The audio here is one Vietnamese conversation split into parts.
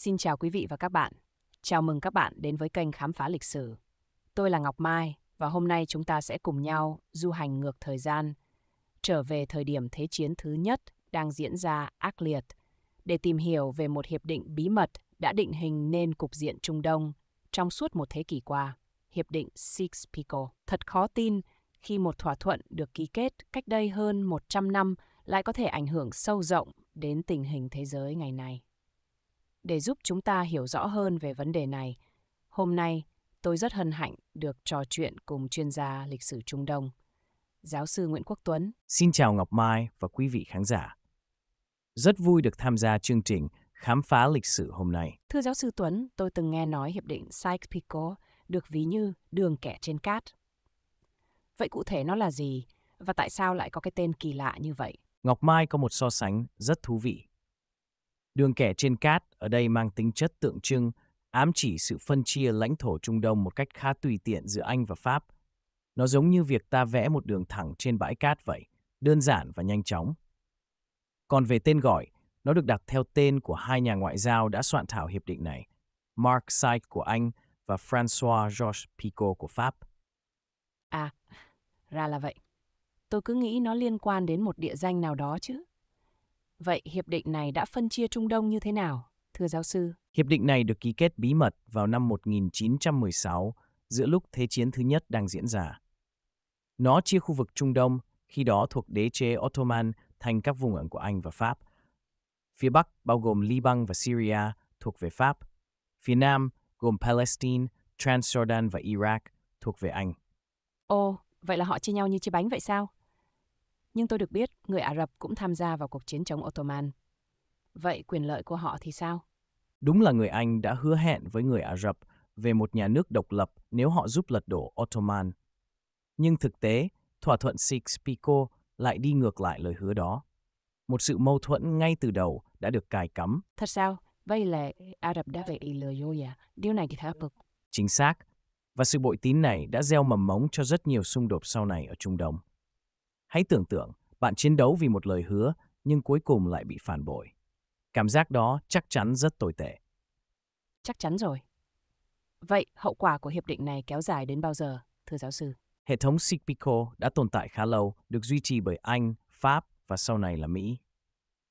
Xin chào quý vị và các bạn. Chào mừng các bạn đến với kênh Khám phá lịch sử. Tôi là Ngọc Mai và hôm nay chúng ta sẽ cùng nhau du hành ngược thời gian, trở về thời điểm Thế chiến thứ nhất đang diễn ra ác liệt để tìm hiểu về một hiệp định bí mật đã định hình nên cục diện Trung Đông trong suốt một thế kỷ qua, hiệp định Six Pico. Thật khó tin khi một thỏa thuận được ký kết cách đây hơn 100 năm lại có thể ảnh hưởng sâu rộng đến tình hình thế giới ngày nay để giúp chúng ta hiểu rõ hơn về vấn đề này. Hôm nay, tôi rất hân hạnh được trò chuyện cùng chuyên gia lịch sử Trung Đông, giáo sư Nguyễn Quốc Tuấn. Xin chào Ngọc Mai và quý vị khán giả. Rất vui được tham gia chương trình Khám phá lịch sử hôm nay. Thưa giáo sư Tuấn, tôi từng nghe nói Hiệp định Sykes-Picot được ví như đường kẻ trên cát. Vậy cụ thể nó là gì và tại sao lại có cái tên kỳ lạ như vậy? Ngọc Mai có một so sánh rất thú vị Đường kẻ trên cát ở đây mang tính chất tượng trưng, ám chỉ sự phân chia lãnh thổ Trung Đông một cách khá tùy tiện giữa Anh và Pháp. Nó giống như việc ta vẽ một đường thẳng trên bãi cát vậy, đơn giản và nhanh chóng. Còn về tên gọi, nó được đặt theo tên của hai nhà ngoại giao đã soạn thảo hiệp định này, Mark Sykes của Anh và François-Georges Picot của Pháp. À, ra là vậy. Tôi cứ nghĩ nó liên quan đến một địa danh nào đó chứ. Vậy hiệp định này đã phân chia Trung Đông như thế nào, thưa giáo sư? Hiệp định này được ký kết bí mật vào năm 1916, giữa lúc Thế chiến thứ nhất đang diễn ra. Nó chia khu vực Trung Đông, khi đó thuộc đế chế Ottoman, thành các vùng ẩn của Anh và Pháp. Phía Bắc bao gồm Liban và Syria, thuộc về Pháp. Phía Nam gồm Palestine, Transjordan và Iraq, thuộc về Anh. Ồ, vậy là họ chia nhau như chia bánh vậy sao? nhưng tôi được biết người Ả Rập cũng tham gia vào cuộc chiến chống Ottoman. Vậy quyền lợi của họ thì sao? Đúng là người Anh đã hứa hẹn với người Ả Rập về một nhà nước độc lập nếu họ giúp lật đổ Ottoman. Nhưng thực tế, thỏa thuận Sykes-Picot lại đi ngược lại lời hứa đó. Một sự mâu thuẫn ngay từ đầu đã được cài cắm. Thật sao? Vậy là Ả Rập đã phải lừa dối à? Điều này thì thả bực. Chính xác. Và sự bội tín này đã gieo mầm mống cho rất nhiều xung đột sau này ở Trung Đông. Hãy tưởng tượng, bạn chiến đấu vì một lời hứa, nhưng cuối cùng lại bị phản bội. Cảm giác đó chắc chắn rất tồi tệ. Chắc chắn rồi. Vậy, hậu quả của hiệp định này kéo dài đến bao giờ, thưa giáo sư? Hệ thống Sigpico đã tồn tại khá lâu, được duy trì bởi Anh, Pháp và sau này là Mỹ.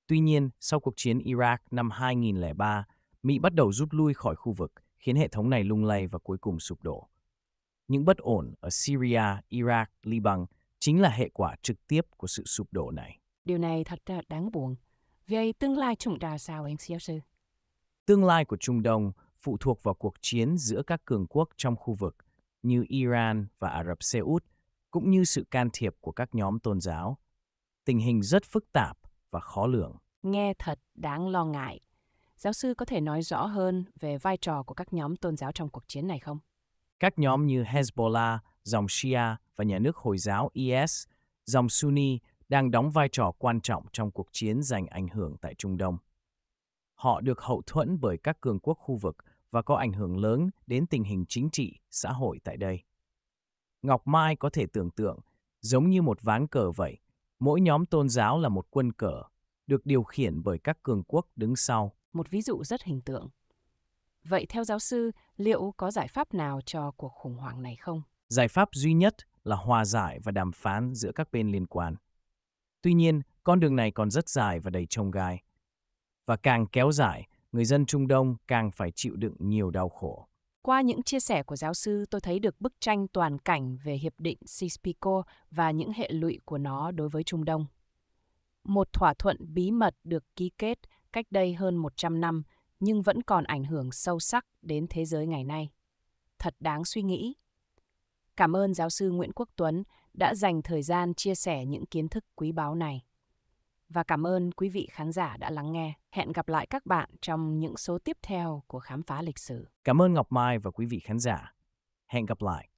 Tuy nhiên, sau cuộc chiến Iraq năm 2003, Mỹ bắt đầu rút lui khỏi khu vực, khiến hệ thống này lung lay và cuối cùng sụp đổ. Những bất ổn ở Syria, Iraq, Liban chính là hệ quả trực tiếp của sự sụp đổ này. Điều này thật ra đáng buồn. Vậy tương lai chúng ta sao anh giáo sư? Tương lai của Trung Đông phụ thuộc vào cuộc chiến giữa các cường quốc trong khu vực như Iran và Ả Rập Xê Út, cũng như sự can thiệp của các nhóm tôn giáo. Tình hình rất phức tạp và khó lường. Nghe thật đáng lo ngại. Giáo sư có thể nói rõ hơn về vai trò của các nhóm tôn giáo trong cuộc chiến này không? Các nhóm như Hezbollah dòng Shia và nhà nước Hồi giáo IS, dòng Sunni đang đóng vai trò quan trọng trong cuộc chiến giành ảnh hưởng tại Trung Đông. Họ được hậu thuẫn bởi các cường quốc khu vực và có ảnh hưởng lớn đến tình hình chính trị, xã hội tại đây. Ngọc Mai có thể tưởng tượng, giống như một ván cờ vậy, mỗi nhóm tôn giáo là một quân cờ, được điều khiển bởi các cường quốc đứng sau. Một ví dụ rất hình tượng. Vậy theo giáo sư, liệu có giải pháp nào cho cuộc khủng hoảng này không? Giải pháp duy nhất là hòa giải và đàm phán giữa các bên liên quan. Tuy nhiên, con đường này còn rất dài và đầy trông gai. Và càng kéo dài, người dân Trung Đông càng phải chịu đựng nhiều đau khổ. Qua những chia sẻ của giáo sư, tôi thấy được bức tranh toàn cảnh về hiệp định CSPICO và những hệ lụy của nó đối với Trung Đông. Một thỏa thuận bí mật được ký kết cách đây hơn 100 năm nhưng vẫn còn ảnh hưởng sâu sắc đến thế giới ngày nay. Thật đáng suy nghĩ. Cảm ơn giáo sư Nguyễn Quốc Tuấn đã dành thời gian chia sẻ những kiến thức quý báu này. Và cảm ơn quý vị khán giả đã lắng nghe. Hẹn gặp lại các bạn trong những số tiếp theo của Khám phá lịch sử. Cảm ơn Ngọc Mai và quý vị khán giả. Hẹn gặp lại.